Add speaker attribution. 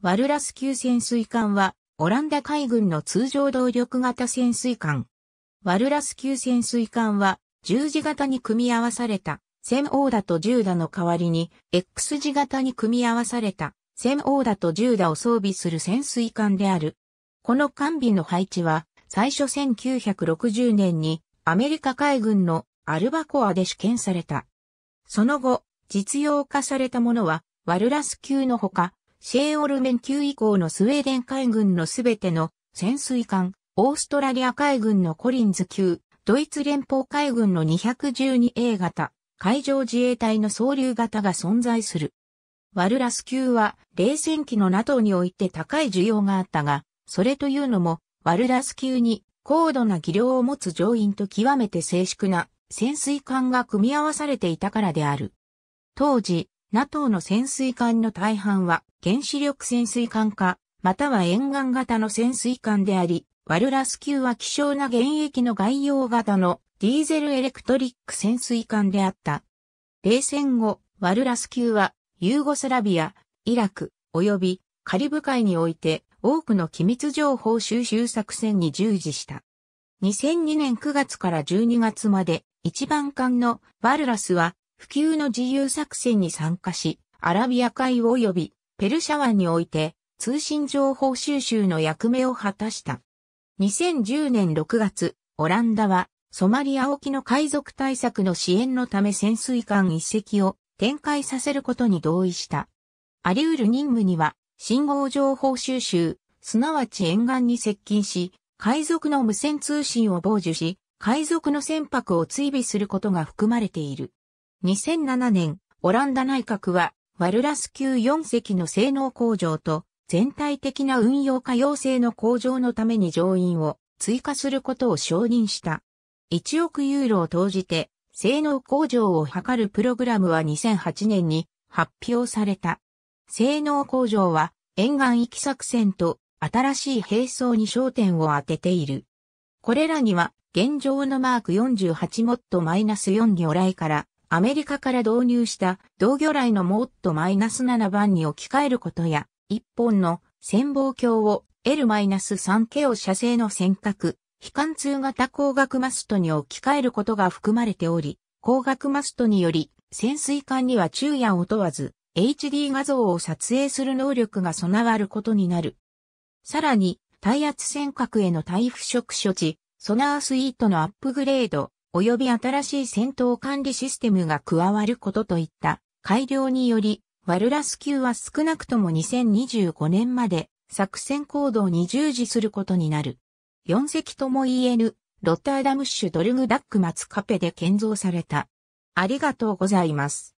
Speaker 1: ワルラス級潜水艦は、オランダ海軍の通常動力型潜水艦。ワルラス級潜水艦は、十字型に組み合わされた、オ王だと銃打の代わりに、X 字型に組み合わされた、オ王だと銃打を装備する潜水艦である。この艦尾の配置は、最初1960年に、アメリカ海軍のアルバコアで試験された。その後、実用化されたものは、ワルラス級のほか、シェーオルメン級以降のスウェーデン海軍のすべての潜水艦、オーストラリア海軍のコリンズ級、ドイツ連邦海軍の 212A 型、海上自衛隊の総流型が存在する。ワルラス級は冷戦期の NATO において高い需要があったが、それというのも、ワルラス級に高度な技量を持つ乗員と極めて静粛な潜水艦が組み合わされていたからである。当時、NATO の潜水艦の大半は原子力潜水艦か、または沿岸型の潜水艦であり、ワルラス級は希少な現役の外洋型のディーゼルエレクトリック潜水艦であった。冷戦後、ワルラス級はユーゴスラビア、イラク、及びカリブ海において多くの機密情報収集作戦に従事した。2002年9月から12月まで一番艦のバルラスは普及の自由作戦に参加し、アラビア海及びペルシャ湾において通信情報収集の役目を果たした。2010年6月、オランダはソマリア沖の海賊対策の支援のため潜水艦一隻を展開させることに同意した。あり得る任務には信号情報収集、すなわち沿岸に接近し、海賊の無線通信を傍受し、海賊の船舶を追尾することが含まれている。2007年、オランダ内閣は、ワルラス級4隻の性能向上と、全体的な運用可用性の向上のために乗員を追加することを承認した。1億ユーロを投じて、性能向上を図るプログラムは2008年に発表された。性能向上は、沿岸域作戦と新しい兵装に焦点を当てている。これらには、現状のマーク48モット -4 魚雷からアメリカから導入した同魚雷のモット -7 番に置き換えることや、一本の潜望鏡を L-3K を射精の尖閣、非貫通型光学マストに置き換えることが含まれており、光学マストにより潜水艦には昼夜を問わず HD 画像を撮影する能力が備わることになる。さらに、耐圧尖閣への対腐食処置、ソナースイートのアップグレード、及び新しい戦闘管理システムが加わることといった改良により、ワルラス級は少なくとも2025年まで作戦行動に従事することになる。4隻とも言える、ロッターダムッシュドルグダックマツカペで建造された。ありがとうございます。